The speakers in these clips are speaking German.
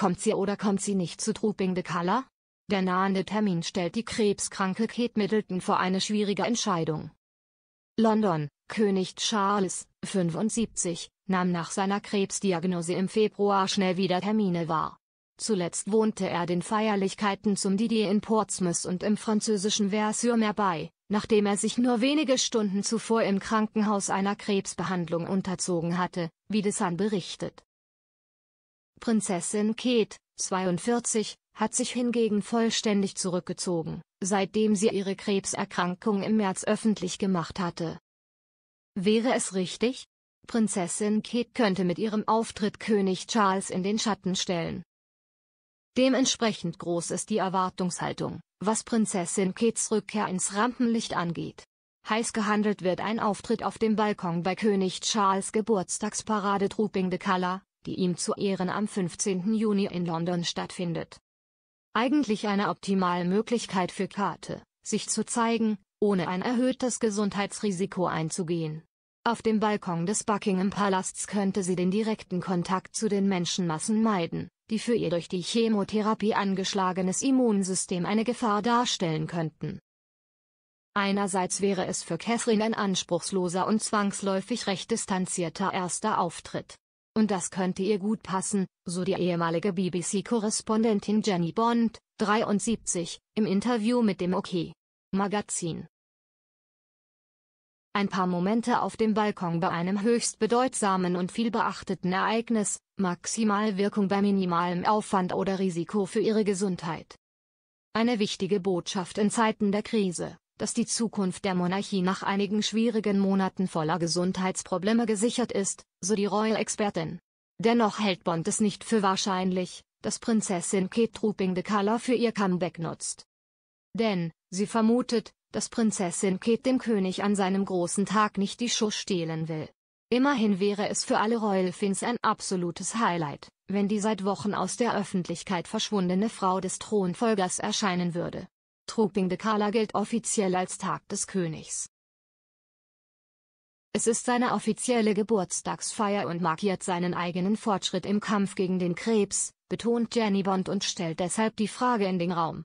Kommt sie oder kommt sie nicht zu Trooping the Color? Der nahende Termin stellt die krebskranke Kate Middleton vor eine schwierige Entscheidung. London, König Charles, 75, nahm nach seiner Krebsdiagnose im Februar schnell wieder Termine wahr. Zuletzt wohnte er den Feierlichkeiten zum Didier in Portsmouth und im französischen Versailles mer bei, nachdem er sich nur wenige Stunden zuvor im Krankenhaus einer Krebsbehandlung unterzogen hatte, wie Desan berichtet. Prinzessin Kate, 42, hat sich hingegen vollständig zurückgezogen, seitdem sie ihre Krebserkrankung im März öffentlich gemacht hatte. Wäre es richtig? Prinzessin Kate könnte mit ihrem Auftritt König Charles in den Schatten stellen. Dementsprechend groß ist die Erwartungshaltung, was Prinzessin Kates Rückkehr ins Rampenlicht angeht. Heiß gehandelt wird ein Auftritt auf dem Balkon bei König Charles Geburtstagsparade Trooping the Color, die ihm zu Ehren am 15. Juni in London stattfindet. Eigentlich eine optimale Möglichkeit für Kate, sich zu zeigen, ohne ein erhöhtes Gesundheitsrisiko einzugehen. Auf dem Balkon des Buckingham Palasts könnte sie den direkten Kontakt zu den Menschenmassen meiden, die für ihr durch die Chemotherapie angeschlagenes Immunsystem eine Gefahr darstellen könnten. Einerseits wäre es für Catherine ein anspruchsloser und zwangsläufig recht distanzierter erster Auftritt, und das könnte ihr gut passen, so die ehemalige BBC-Korrespondentin Jenny Bond, 73, im Interview mit dem OK! Magazin. Ein paar Momente auf dem Balkon bei einem höchst bedeutsamen und vielbeachteten Ereignis, maximal Wirkung bei minimalem Aufwand oder Risiko für ihre Gesundheit. Eine wichtige Botschaft in Zeiten der Krise dass die Zukunft der Monarchie nach einigen schwierigen Monaten voller Gesundheitsprobleme gesichert ist, so die Royal-Expertin. Dennoch hält Bond es nicht für wahrscheinlich, dass Prinzessin Kate Truping de Color für ihr Comeback nutzt. Denn, sie vermutet, dass Prinzessin Kate dem König an seinem großen Tag nicht die Schuss stehlen will. Immerhin wäre es für alle Royal Fins ein absolutes Highlight, wenn die seit Wochen aus der Öffentlichkeit verschwundene Frau des Thronfolgers erscheinen würde. Trooping de Cala gilt offiziell als Tag des Königs. Es ist seine offizielle Geburtstagsfeier und markiert seinen eigenen Fortschritt im Kampf gegen den Krebs, betont Jenny Bond und stellt deshalb die Frage in den Raum.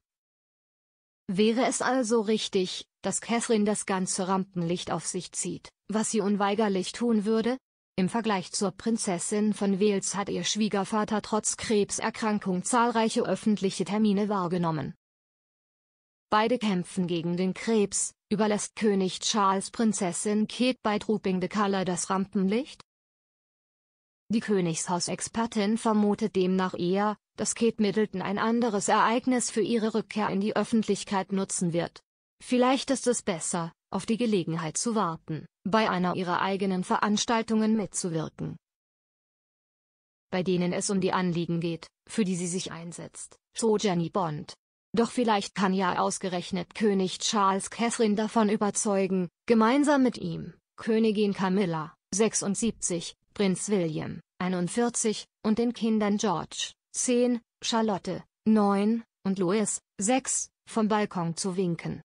Wäre es also richtig, dass Catherine das ganze Rampenlicht auf sich zieht, was sie unweigerlich tun würde? Im Vergleich zur Prinzessin von Wales hat ihr Schwiegervater trotz Krebserkrankung zahlreiche öffentliche Termine wahrgenommen. Beide kämpfen gegen den Krebs, überlässt König Charles Prinzessin Kate bei Trooping the Color das Rampenlicht? Die Königshausexpertin vermutet demnach eher, dass Kate Middleton ein anderes Ereignis für ihre Rückkehr in die Öffentlichkeit nutzen wird. Vielleicht ist es besser, auf die Gelegenheit zu warten, bei einer ihrer eigenen Veranstaltungen mitzuwirken bei denen es um die Anliegen geht, für die sie sich einsetzt, so Jenny Bond. Doch vielleicht kann ja ausgerechnet König Charles Catherine davon überzeugen, gemeinsam mit ihm, Königin Camilla, 76, Prinz William, 41, und den Kindern George, 10, Charlotte, 9, und Louis, 6, vom Balkon zu winken.